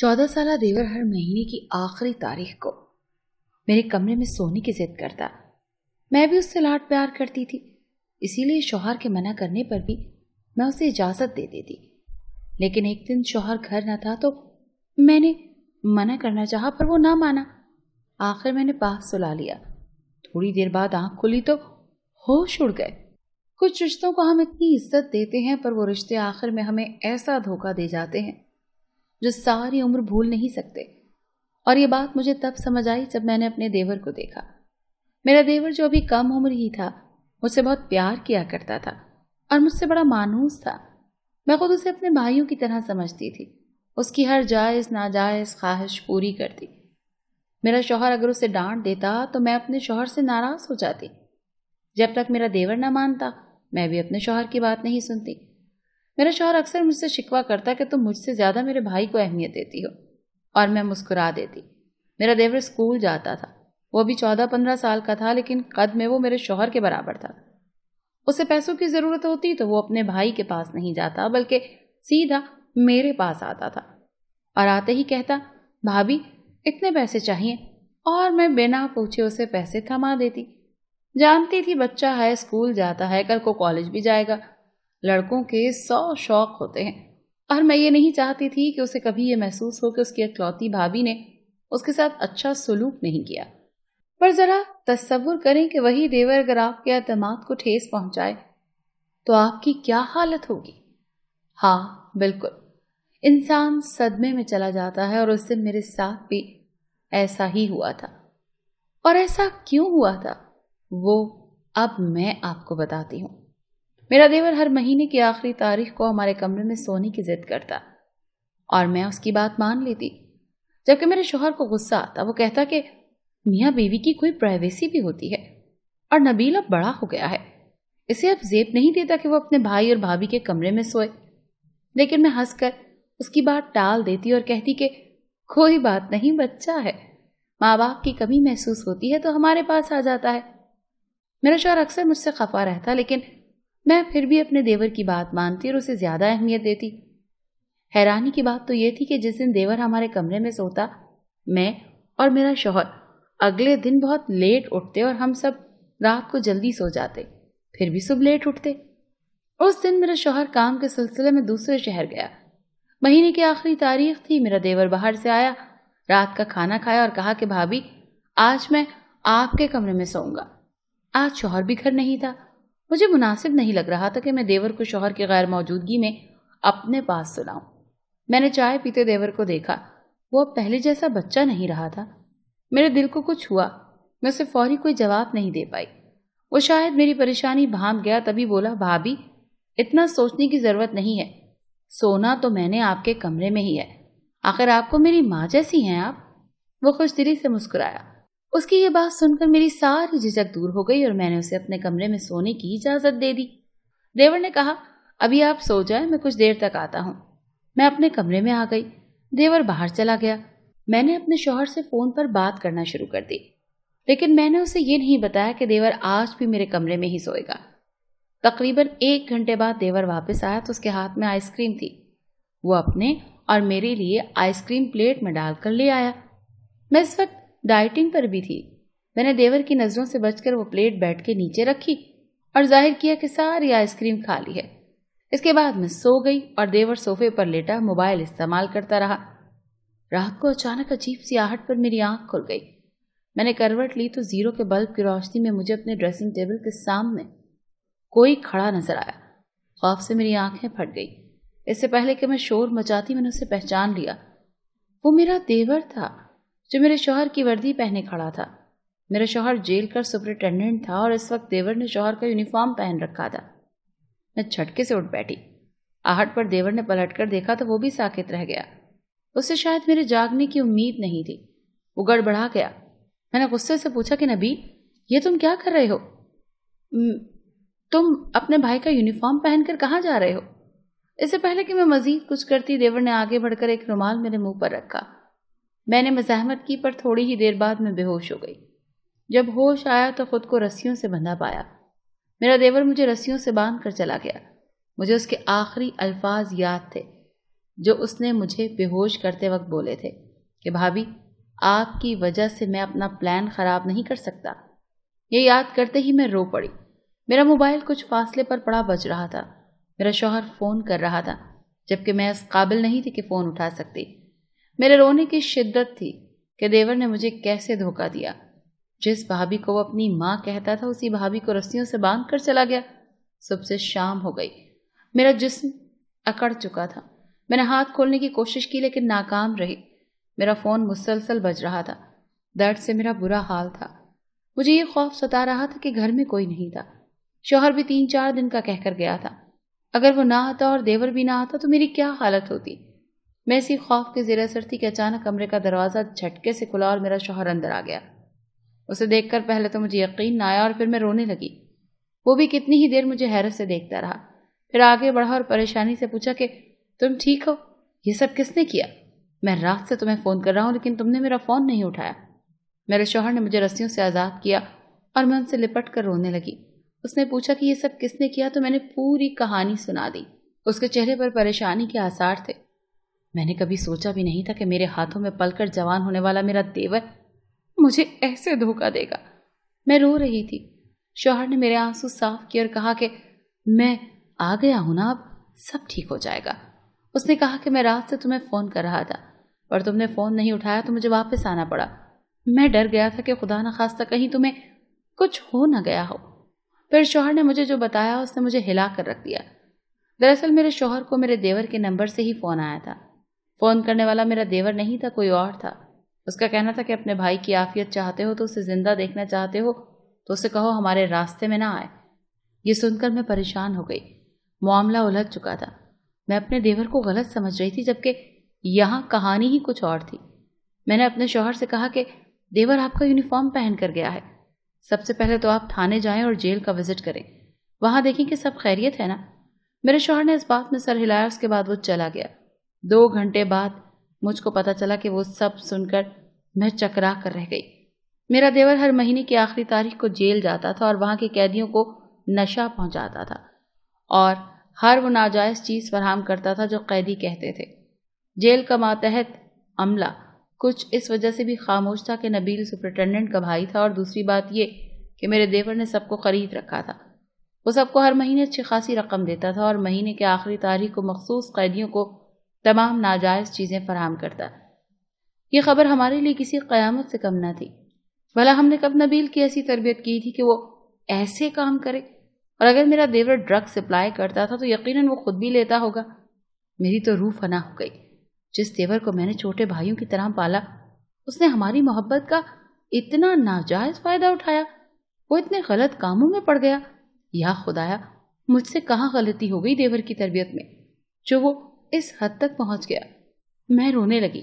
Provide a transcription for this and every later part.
चौदह साल देवर हर महीने की आखिरी तारीख को मेरे कमरे में सोने की जिद करता मैं भी उससे लाट प्यार करती थी इसीलिए शोहर के मना करने पर भी मैं उसे इजाज़त दे देती लेकिन एक दिन शोहर घर न था तो मैंने मना करना चाहा पर वो ना माना आखिर मैंने पास सुला लिया थोड़ी देर बाद आंख खुली तो होश उड़ गए कुछ रिश्तों को हम इतनी इज्जत देते हैं पर वो रिश्ते आखिर में हमें ऐसा धोखा दे जाते हैं जो सारी उम्र भूल नहीं सकते और ये बात मुझे तब समझ आई जब मैंने अपने देवर को देखा मेरा देवर जो अभी कम उम्र ही था मुझसे बहुत प्यार किया करता था और मुझसे बड़ा मानूस था मैं खुद उसे अपने भाइयों की तरह समझती थी उसकी हर जायज़ नाजायज़ ख्वाहिश पूरी करती मेरा शोहर अगर उसे डांट देता तो मैं अपने शोहर से नाराज़ हो जाती जब तक मेरा देवर ना मानता मैं भी अपने शोहर की बात नहीं सुनती मेरा शौहर अक्सर मुझसे शिकवा करता कि तुम मुझसे ज़्यादा मेरे भाई को अहमियत देती हो और मैं मुस्कुरा देती मेरा देवर स्कूल जाता था वो अभी चौदह पंद्रह साल का था लेकिन कद में वो मेरे शौहर के बराबर था उसे पैसों की ज़रूरत होती तो वो अपने भाई के पास नहीं जाता बल्कि सीधा मेरे पास आता था और आते ही कहता भाभी इतने पैसे चाहिए और मैं बिना पूछे उसे पैसे थमा देती जानती थी बच्चा है स्कूल जाता है कल को कॉलेज भी जाएगा लड़कों के सौ शौक होते हैं और मैं ये नहीं चाहती थी कि उसे कभी ये महसूस हो कि उसकी अकलौती भाभी ने उसके साथ अच्छा सलूक नहीं किया पर जरा तस्वुर करें कि वही देवर अगर आपके अहतमाद को ठेस पहुंचाए तो आपकी क्या हालत होगी हाँ बिल्कुल इंसान सदमे में चला जाता है और उस दिन मेरे साथ भी ऐसा ही हुआ था और ऐसा क्यों हुआ था वो अब मैं आपको बताती हूँ मेरा देवर हर महीने की आखिरी तारीख को हमारे कमरे में सोने की जिद करता और मैं उसकी बात मान लेती जबकि मेरे शोहर को गुस्सा आता वो कहता कि मियाँ बीवी की कोई प्राइवेसी भी होती है और नबील अब बड़ा हो गया है इसे अब जेब नहीं देता कि वो अपने भाई और भाभी के कमरे में सोए लेकिन मैं हंसकर उसकी बात टाल देती और कहती कि कोई बात नहीं बच्चा है माँ बाप की कमी महसूस होती है तो हमारे पास आ जाता है मेरा शोहर अक्सर मुझसे खफा रहता लेकिन मैं फिर भी अपने देवर की बात मानती और उसे ज्यादा अहमियत देती हैरानी की बात तो यह थी कि जिस दिन देवर हमारे कमरे में सोता मैं और मेरा शोहर अगले दिन बहुत लेट उठते और हम सब रात को जल्दी सो जाते फिर भी सुबह लेट उठते उस दिन मेरा शोहर काम के सिलसिले में दूसरे शहर गया महीने की आखिरी तारीख थी मेरा देवर बाहर से आया रात का खाना खाया और कहा कि भाभी आज मैं आपके कमरे में सोऊंगा आज शोहर भी घर नहीं था मुझे मुनासिब नहीं लग रहा था कि मैं देवर को शोहर की गैर मौजूदगी में अपने पास सुनाऊं मैंने चाय पीते देवर को देखा वो अब पहले जैसा बच्चा नहीं रहा था मेरे दिल को कुछ हुआ मैं उसे फौरी कोई जवाब नहीं दे पाई वो शायद मेरी परेशानी भाप गया तभी बोला भाभी इतना सोचने की जरूरत नहीं है सोना तो मैंने आपके कमरे में ही है आखिर आपको मेरी माँ जैसी हैं आप वो खुश दिली से मुस्कुराया उसकी ये बात सुनकर मेरी सारी झिझक दूर हो गई और मैंने उसे अपने कमरे में सोने की इजाजत दे दी देवर ने कहा अभी आप सो जाए मैं कुछ देर तक आता हूँ मैं अपने कमरे में आ गई देवर बाहर चला गया मैंने अपने शोहर से फ़ोन पर बात करना शुरू कर दी लेकिन मैंने उसे ये नहीं बताया कि देवर आज भी मेरे कमरे में ही सोएगा तकरीबन एक घंटे बाद देवर वापस आया तो उसके हाथ में आइसक्रीम थी वो अपने और मेरे लिए आइसक्रीम प्लेट में डालकर ले आया मैं इस वक्त डाइटिंग पर भी थी मैंने देवर की नज़रों से बचकर वो प्लेट बैठ के नीचे रखी और जाहिर किया कि सारी आइसक्रीम खा ली है इसके बाद मैं सो गई और देवर सोफे पर लेटा मोबाइल इस्तेमाल करता रहा रात को अचानक अजीब सी आहट पर मेरी आंख खुल गई मैंने करवट ली तो जीरो के बल्ब की रोशनी में मुझे अपने ड्रेसिंग टेबल के सामने कोई खड़ा नजर आया खौफ से मेरी आंखें फट गई इससे पहले कि मैं शोर मचाती मैंने उसे पहचान लिया वो मेरा देवर था जो मेरे शोहर की वर्दी पहने खड़ा था मेरा शोहर जेल का सुपरिटेंडेंट था और इस वक्त देवर ने शोहर का यूनिफॉर्म पहन रखा था मैं छटके से उठ बैठी आहट पर देवर ने पलट कर देखा तो वो भी साकित रह गया उसे शायद मेरे जागने की उम्मीद नहीं थी वो गड़बड़ा गया मैंने गुस्से से पूछा कि नबी ये तुम क्या कर रहे हो तुम अपने भाई का यूनिफॉर्म पहनकर कहाँ जा रहे हो इससे पहले कि मैं मजीद कुछ करती देवर ने आगे बढ़कर एक रुमाल मेरे मुंह पर रखा मैंने मजामत की पर थोड़ी ही देर बाद मैं बेहोश हो गई जब होश आया तो खुद को रस्सियों से बंधा पाया मेरा देवर मुझे रस्सियों से बांध कर चला गया मुझे उसके आखिरी अल्फाज याद थे जो उसने मुझे बेहोश करते वक्त बोले थे कि भाभी आपकी वजह से मैं अपना प्लान ख़राब नहीं कर सकता ये याद करते ही मैं रो पड़ी मेरा मोबाइल कुछ फासले पर पड़ा बज रहा था मेरा शोहर फ़ोन कर रहा था जबकि मैं इस काबिल नहीं थी कि फ़ोन उठा सकती मेरे रोने की शिद्दत थी कि देवर ने मुझे कैसे धोखा दिया जिस भाभी को वो अपनी माँ कहता था उसी भाभी को रस्सियों से बांध कर चला गया सबसे शाम हो गई मेरा जिस्म अकड़ चुका था मैंने हाथ खोलने की कोशिश की लेकिन नाकाम रही मेरा फ़ोन मुसलसल बज रहा था दर्द से मेरा बुरा हाल था मुझे ये खौफ सता रहा था कि घर में कोई नहीं था शोहर भी तीन चार दिन का कहकर गया था अगर वो ना आता और देवर भी ना आता तो मेरी क्या हालत होती मैं इसी खौफ के ज़ेर असर थी कि अचानक कमरे का दरवाज़ा झटके से खुला और मेरा शोहर अंदर आ गया उसे देखकर पहले तो मुझे यकीन ना आया और फिर मैं रोने लगी वो भी कितनी ही देर मुझे हैरत से देखता रहा फिर आगे बढ़ा और परेशानी से पूछा कि तुम ठीक हो ये सब किसने किया मैं रात से तुम्हें फ़ोन कर रहा हूँ लेकिन तुमने मेरा फ़ोन नहीं उठाया मेरे शोहर ने मुझे रस्सियों से आज़ाद किया और मैं उनसे लिपट कर रोने लगी उसने पूछा कि ये सब किसने किया तो मैंने पूरी कहानी सुना दी उसके चेहरे पर परेशानी के आसार थे मैंने कभी सोचा भी नहीं था कि मेरे हाथों में पलकर जवान होने वाला मेरा देवर मुझे ऐसे धोखा देगा मैं रो रही थी शोहर ने मेरे आंसू साफ किए और कहा कि मैं आ गया हूं ना अब सब ठीक हो जाएगा उसने कहा कि मैं रात से तुम्हें फ़ोन कर रहा था पर तुमने फ़ोन नहीं उठाया तो मुझे वापस आना पड़ा मैं डर गया था कि खुदा न खास्ता कहीं तुम्हें कुछ हो ना गया हो फिर शोहर ने मुझे जो बताया उसने मुझे हिला कर रख दिया दरअसल मेरे शोहर को मेरे देवर के नंबर से ही फ़ोन आया था फ़ोन करने वाला मेरा देवर नहीं था कोई और था उसका कहना था कि अपने भाई की आफियत चाहते हो तो उसे ज़िंदा देखना चाहते हो तो उसे कहो हमारे रास्ते में ना आए ये सुनकर मैं परेशान हो गई मामला उलझ चुका था मैं अपने देवर को गलत समझ रही थी जबकि यहाँ कहानी ही कुछ और थी मैंने अपने शोहर से कहा कि देवर आपका यूनिफॉर्म पहन कर गया है सबसे पहले तो आप थाने जाएं और जेल का विजिट करें वहां देखें कि सब खैरियत है ना मेरे शोहर ने इस बात में सर हिलाया उसके बाद वो चला गया दो घंटे बाद मुझको पता चला कि वो सब सुनकर मैं चकरा कर रह गई मेरा देवर हर महीने की आखिरी तारीख को जेल जाता था और वहाँ के कैदियों को नशा पहुँचाता था और हर वो नाजायज़ चीज़ फराहम करता था जो कैदी कहते थे जेल का मातहत अमला कुछ इस वजह से भी खामोश था कि नबील सुपरिटेंडेंट का भाई था और दूसरी बात ये कि मेरे देवर ने सबको खरीद रखा था वो सबको हर महीने अच्छी खासी रकम देता था और महीने के आखिरी तारीख को मखसूस कैदियों को तमाम नाजायज़ चीज़ें फराहम करता ये खबर हमारे लिए किसी क़यामत से कम ना थी भला हमने कब नबील की ऐसी तरबियत की थी कि वो ऐसे काम करे और अगर मेरा देवर ड्रग सप्लाई करता था तो यकीनन वो खुद भी लेता होगा मेरी तो रूह फना हो गई जिस देवर को मैंने छोटे भाइयों की तरह पाला उसने हमारी मोहब्बत का इतना नाजायज़ फ़ायदा उठाया वो इतने गलत कामों में पड़ गया या खुदाया मुझसे कहाँ गलती हो गई देवर की तरबियत में जो वो इस हद तक पहुंच गया मैं रोने लगी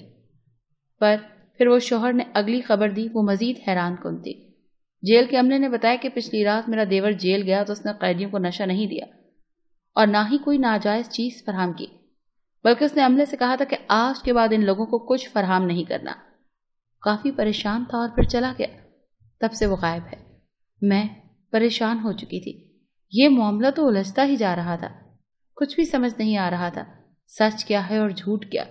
पर फिर वो शोहर ने अगली खबर दी वो मजीद हैरान कन थी जेल के अमले ने बताया कि पिछली रात मेरा देवर जेल गया तो उसने कैदियों को नशा नहीं दिया और ना ही कोई नाजायज चीज़ फराम की बल्कि उसने अमले से कहा था कि आज के बाद इन लोगों को कुछ फराम नहीं करना काफ़ी परेशान था और फिर चला गया तब से वो गायब है मैं परेशान हो चुकी थी ये मामला तो उलझता ही जा रहा था कुछ भी समझ नहीं आ रहा था सच क्या है और झूठ क्या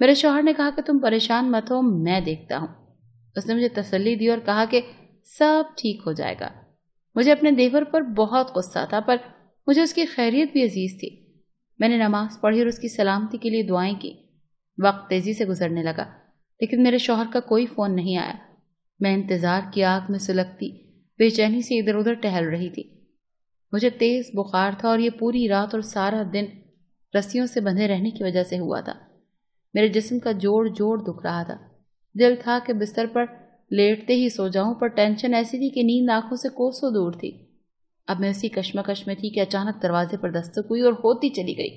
मेरे शोहर ने कहा कि तुम परेशान मत हो मैं देखता हूँ उसने मुझे तसल्ली दी और कहा कि सब ठीक हो जाएगा मुझे अपने देवर पर बहुत गुस्सा था पर मुझे उसकी खैरियत भी अजीज थी मैंने नमाज पढ़ी और उसकी सलामती के लिए दुआएं की वक्त तेज़ी से गुजरने लगा लेकिन मेरे शोहर का कोई फ़ोन नहीं आया मैं इंतज़ार की आग में सुलगती बेचैनी से इधर उधर टहल रही थी मुझे तेज़ बुखार था और ये पूरी रात और सारा दिन रस्सियों से बंधे रहने की वजह से हुआ था मेरे जिस्म का जोड़ जोड़ दुख रहा था दिल खा के बिस्तर पर लेटते ही सो जाऊं पर टेंशन ऐसी थी कि नींद आंखों से कोसों दूर थी अब मैं उसी कश्मकश में थी कि अचानक दरवाजे पर दस्तक हुई और होती चली गई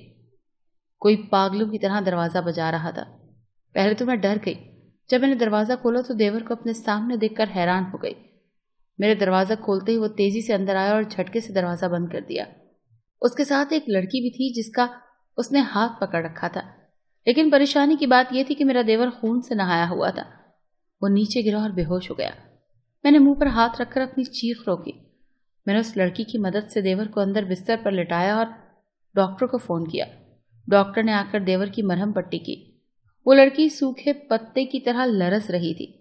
कोई पागलों की तरह दरवाज़ा बजा रहा था पहले तो मैं डर गई जब मैंने दरवाज़ा खोला तो देवर को अपने सामने देखकर हैरान हो गई मेरे दरवाज़ा खोलते ही वो तेज़ी से अंदर आया और झटके से दरवाज़ा बंद कर दिया उसके साथ एक लड़की भी थी जिसका उसने हाथ पकड़ रखा था लेकिन परेशानी की बात यह थी कि मेरा देवर खून से नहाया हुआ था वो नीचे गिरा और बेहोश हो गया मैंने मुंह पर हाथ रखकर अपनी चीख रोकी मैंने उस लड़की की मदद से देवर को अंदर बिस्तर पर लिटाया और डॉक्टर को फ़ोन किया डॉक्टर ने आकर देवर की मरहम पट्टी की वो लड़की सूखे पत्ते की तरह लरस रही थी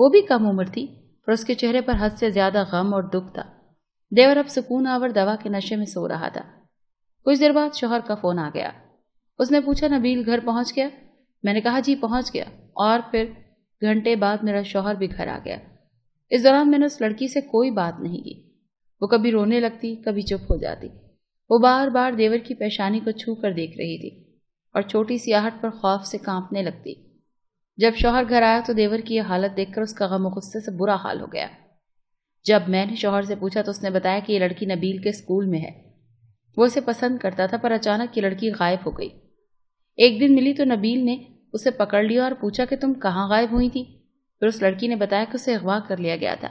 वो भी कम उम्र थी पर उसके चेहरे पर हद से ज़्यादा गम और दुख था देवर अब सुकून आवर दवा के नशे में सो रहा था कुछ देर बाद शोहर का फोन आ गया उसने पूछा नबील घर पहुंच गया मैंने कहा जी पहुंच गया और फिर घंटे बाद मेरा शोहर भी घर आ गया इस दौरान मैंने उस लड़की से कोई बात नहीं की वो कभी रोने लगती कभी चुप हो जाती वो बार बार देवर की पेशानी को छू कर देख रही थी और छोटी सी आहट पर खौफ से कांपने लगती जब शोहर घर आया तो देवर की यह हालत देखकर उसका गम गुस्से से बुरा हाल हो गया जब मैंने शोहर से पूछा तो उसने बताया कि ये लड़की नबील के स्कूल में है वो उसे पसंद करता था पर अचानक ये लड़की गायब हो गई एक दिन मिली तो नबील ने उसे पकड़ लिया और पूछा कि तुम कहाँ गायब हुई थी फिर उस लड़की ने बताया कि उसे अगवा कर लिया गया था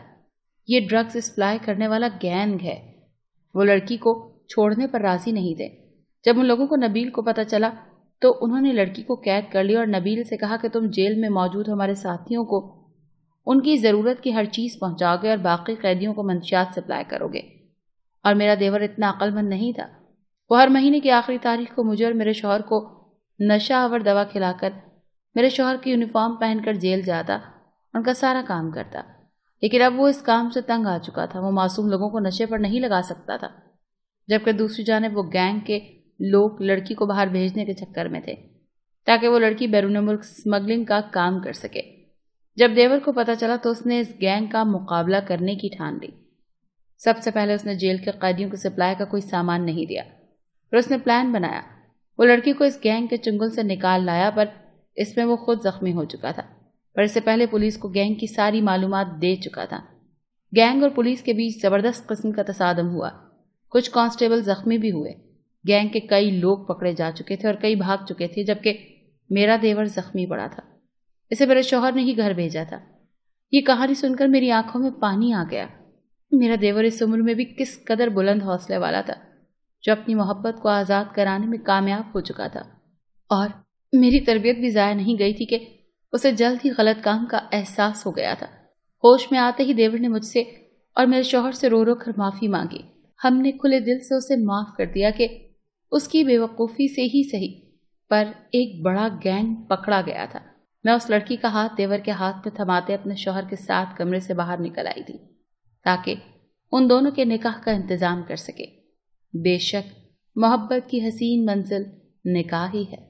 ये ड्रग्स सप्लाई करने वाला गैंग है वो लड़की को छोड़ने पर राजी नहीं थे जब उन लोगों को नबील को पता चला तो उन्होंने लड़की को कैद कर लिया और नबील से कहा कि तुम जेल में मौजूद हमारे साथियों को उनकी ज़रूरत की हर चीज़ पहुंचाओगे और बाकी कैदियों को मंशियात सप्लाई करोगे और मेरा देवर इतना अक्लमंद नहीं था वो हर महीने की आखिरी तारीख को मुझे और मेरे शोहर को नशा आवर दवा खिलाकर मेरे शोहर की यूनिफॉर्म पहनकर जेल जाता उनका सारा काम करता लेकिन अब वो इस काम से तंग आ चुका था वो मासूम लोगों को नशे पर नहीं लगा सकता था जबकि दूसरी जानब वो गैंग के लोग लड़की को बाहर भेजने के चक्कर में थे ताकि वो लड़की बैरून मुल्क स्मगलिंग का काम कर सके जब देवर को पता चला तो उसने इस गैंग का मुकाबला करने की ठान ली सबसे पहले उसने जेल के कैदियों को सप्लाई का कोई सामान नहीं दिया फिर उसने प्लान बनाया वो लड़की को इस गैंग के चुंगल से निकाल लाया पर इसमें वो खुद जख्मी हो चुका था पर इससे पहले पुलिस को गैंग की सारी मालूम दे चुका था गैंग और पुलिस के बीच जबरदस्त किस्म का तसादम हुआ कुछ कांस्टेबल जख्मी भी हुए गैंग के कई लोग पकड़े जा चुके थे और कई भाग चुके थे जबकि मेरा देवर जख्मी पड़ा था इसे मेरे शोहर ने ही घर भेजा था ये कहानी सुनकर मेरी आंखों में पानी आ गया मेरा देवर इस उम्र में भी किस कदर बुलंद हौसले वाला था जो अपनी मोहब्बत को आज़ाद कराने में कामयाब हो चुका था और मेरी तरबियत भी ज़ाया नहीं गई थी कि उसे जल्द ही गलत काम का एहसास हो गया था होश में आते ही देवर ने मुझसे और मेरे शोहर से रो रो कर माफ़ी मांगी हमने खुले दिल से उसे माफ़ कर दिया कि उसकी बेवकूफ़ी से ही सही पर एक बड़ा गैंग पकड़ा गया था मैं उस लड़की का हाथ देवर के हाथ में थमाते अपने शोहर के साथ कमरे से बाहर निकल आई थी ताकि उन दोनों के निकाह का इंतज़ाम कर सके बेशक मोहब्बत की हसीन मंजिल निकाह ही है